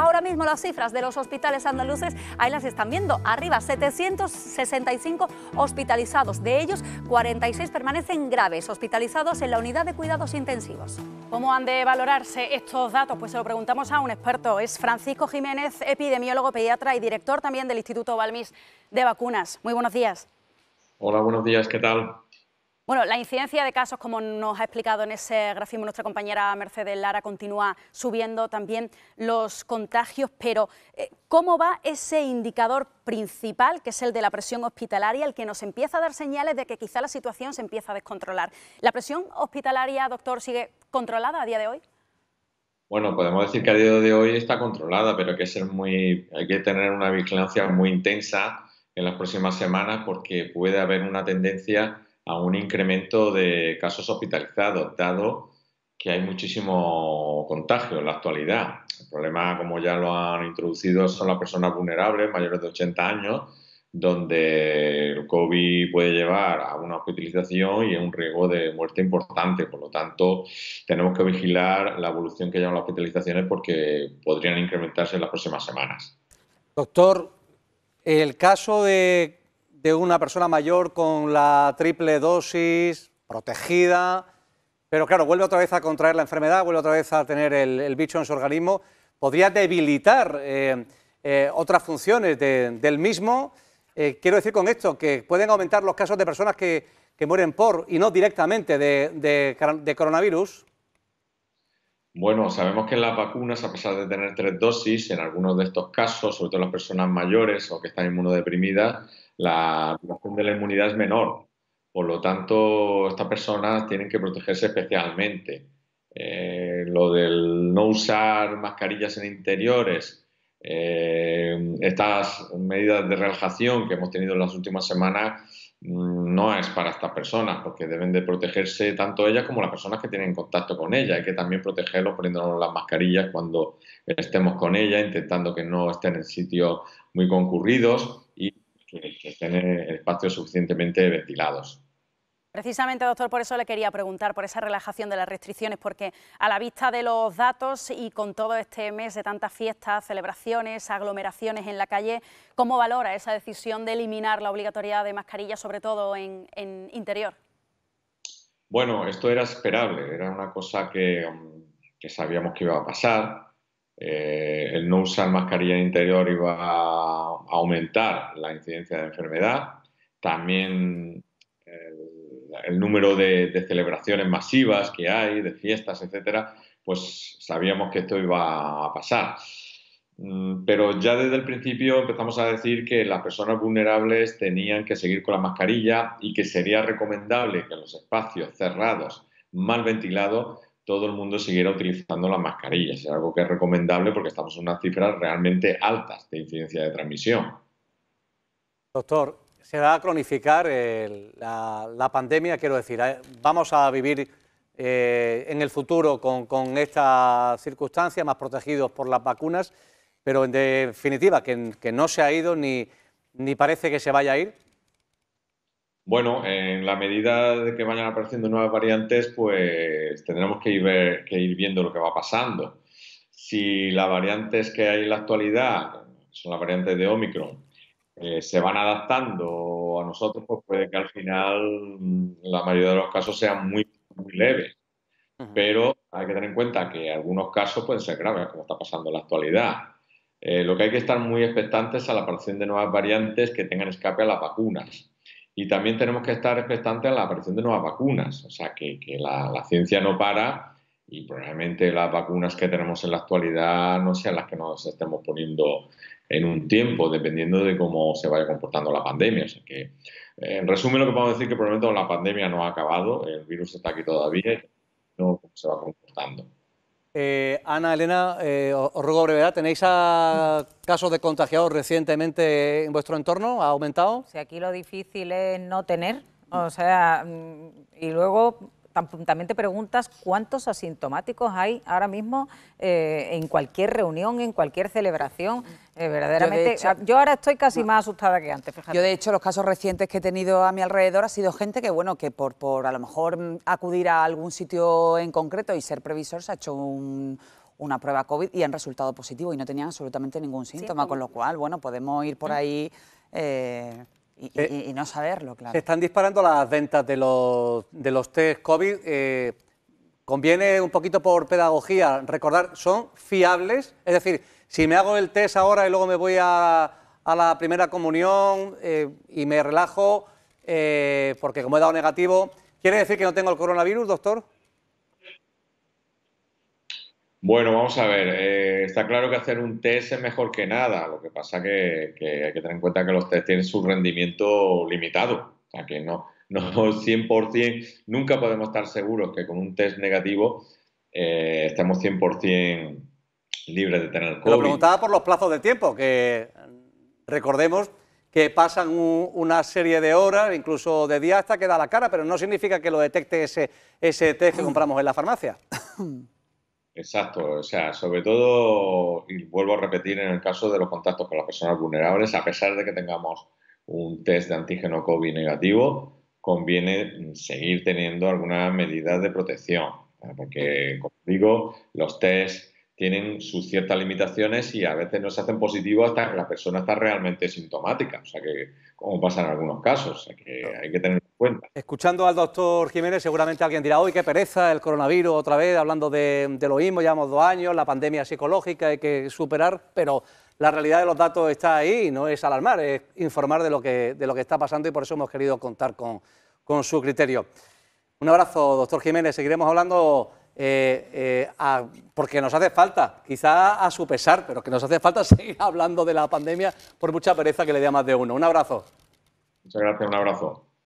Ahora mismo las cifras de los hospitales andaluces, ahí las están viendo, arriba 765 hospitalizados, de ellos 46 permanecen graves, hospitalizados en la unidad de cuidados intensivos. ¿Cómo han de valorarse estos datos? Pues se lo preguntamos a un experto, es Francisco Jiménez, epidemiólogo, pediatra y director también del Instituto Balmis de Vacunas. Muy buenos días. Hola, buenos días, ¿qué tal? Bueno, la incidencia de casos, como nos ha explicado en ese grafismo nuestra compañera Mercedes Lara, continúa subiendo también los contagios, pero eh, ¿cómo va ese indicador principal, que es el de la presión hospitalaria, el que nos empieza a dar señales de que quizá la situación se empieza a descontrolar? ¿La presión hospitalaria, doctor, sigue controlada a día de hoy? Bueno, podemos decir que a día de hoy está controlada, pero hay que ser muy, hay que tener una vigilancia muy intensa en las próximas semanas porque puede haber una tendencia a un incremento de casos hospitalizados, dado que hay muchísimo contagio en la actualidad. El problema, como ya lo han introducido, son las personas vulnerables, mayores de 80 años, donde el COVID puede llevar a una hospitalización y a un riesgo de muerte importante. Por lo tanto, tenemos que vigilar la evolución que llevan las hospitalizaciones porque podrían incrementarse en las próximas semanas. Doctor, el caso de de una persona mayor con la triple dosis, protegida, pero claro, vuelve otra vez a contraer la enfermedad, vuelve otra vez a tener el, bicho en su organismo, podría debilitar eh, eh, otras funciones del mismo. Eh, quiero decir con esto que pueden aumentar los casos de personas que, mueren por y no directamente de, coronavirus. Bueno, sabemos que las vacunas, a pesar de tener tres dosis, en algunos de estos casos, sobre todo las personas mayores o que están inmunodeprimidas, la duración de la inmunidad es menor. Por lo tanto, estas personas tienen que protegerse especialmente. Eh, lo del no usar mascarillas en interiores, eh, estas medidas de relajación que hemos tenido en las últimas semanas mm, no es para estas personas, porque deben de protegerse tanto ellas como las personas que tienen contacto con ellas. Hay que también protegerlos poniéndonos las mascarillas cuando estemos con ellas, intentando que no estén en sitios muy concurridos que, que espacios suficientemente ventilados. Precisamente, doctor, por eso le quería preguntar por esa relajación de las restricciones, porque a la vista de los datos y con todo este mes de tantas fiestas, celebraciones, aglomeraciones en la calle, ¿cómo valora esa decisión de eliminar la obligatoriedad de mascarilla, sobre todo en, interior? Bueno, esto era esperable, era una cosa que sabíamos que iba a pasar. Eh, el no usar mascarilla interior iba a aumentar la incidencia de enfermedad. También eh, el, número de, de, celebraciones masivas que hay, de fiestas, etcétera, pues sabíamos que esto iba a pasar. Mm, pero ya desde el principio empezamos a decir que las personas vulnerables tenían que seguir con la mascarilla y que sería recomendable que los espacios cerrados, mal ventilados, todo el mundo siguiera utilizando las mascarillas. Es algo que es recomendable porque estamos en unas cifras realmente altas de incidencia de transmisión. Doctor, se va a cronificar eh, la, pandemia, quiero decir, eh, vamos a vivir eh, en el futuro con, estas esta circunstancia, más protegidos por las vacunas, pero en definitiva, que, no se ha ido ni, ni parece que se vaya a ir. Bueno, en la medida de que vayan apareciendo nuevas variantes, pues tendremos que ir, viendo lo que va pasando. Si las variantes que hay en la actualidad son las variantes de Omicron, eh, se van adaptando a nosotros, pues puede que al final mm, la mayoría de los casos sean muy, leves. Pero hay que tener en cuenta que algunos casos pueden ser graves, como está pasando en la actualidad. Eh, lo que hay que estar muy expectantes a la aparición de nuevas variantes que tengan escape a las vacunas. Y también tenemos que estar expectantes a la aparición de nuevas vacunas, o sea, que, la, ciencia no para y probablemente las vacunas que tenemos en la actualidad no sean las que nos estemos poniendo en un tiempo, dependiendo de cómo se vaya comportando la pandemia. O sea que, eh, en resumen, lo que podemos decir es que probablemente la pandemia no ha acabado, el virus está aquí todavía y no se va comportando. Eh, Ana Elena, eh, os, ruego brevedad, ¿tenéis casos de contagiados recientemente en vuestro entorno? ¿Ha aumentado? Si aquí lo difícil es no tener, o sea, mm, y luego también te preguntas cuántos asintomáticos hay ahora mismo eh, en cualquier reunión, en cualquier celebración. Eh, verdaderamente, ah, yo, ahora estoy casi más asustada que antes, Yo, de hecho, los casos recientes que he tenido a mi alrededor ha sido gente que, bueno, que por, por a lo mejor mm, acudir a algún sitio en concreto y ser previsor se ha hecho una prueba COVID y han resultado positivo y no tenían absolutamente ningún síntoma, con lo cual, bueno, podemos ir por mm. ahí... Eh, eh, y, no saberlo, claro. Se están disparando las ventas de los, de los test COVID. Eh, conviene un poquito por pedagogía recordar, son fiables. Es decir, si me hago el test ahora y luego me voy a, a la primera comunión eh, y me relajo porque como he dado negativo, ¿quiere decir que no tengo el coronavirus, doctor? Bueno, vamos a ver, eh, está claro que hacer un test es mejor que nada, lo que pasa que, que hay que tener en cuenta que los test tienen su rendimiento limitado, o sea que no, 100%, nunca podemos estar seguros que con un test negativo eh, estemos 100% libres de tener COVID. Lo preguntaba por los plazos de tiempo, que recordemos que pasan una serie de horas, incluso de días hasta que da la cara, pero no significa que lo detecte ese, ese test que compramos en la farmacia. Exacto, o sea, sobre todo, y vuelvo a repetir, en el caso de los contactos con las personas vulnerables, a pesar de que tengamos un test de antígeno COVID negativo, conviene mm, seguir teniendo alguna medida de protección, ¿eh? porque, como digo, los test tienen sus ciertas limitaciones y a veces no se hacen positivos hasta que la persona está realmente sintomática, o sea que, como pasa en algunos casos, hay que tener Escuchando al doctor Jiménez, seguramente alguien dirá, hoy qué pereza el coronavirus otra vez, hablando de, lo mismo, llevamos dos años, la pandemia psicológica hay que superar, pero la realidad de los datos está ahí, no es alarmar, es informar de lo que, de lo que está pasando y por eso hemos querido contar con, con su criterio. Un abrazo, doctor Jiménez, seguiremos hablando eh, eh, porque nos hace falta, quizá a su pesar, pero que nos hace falta seguir hablando de la pandemia por mucha pereza que le dé a más de uno. Un abrazo. Muchas gracias, un abrazo.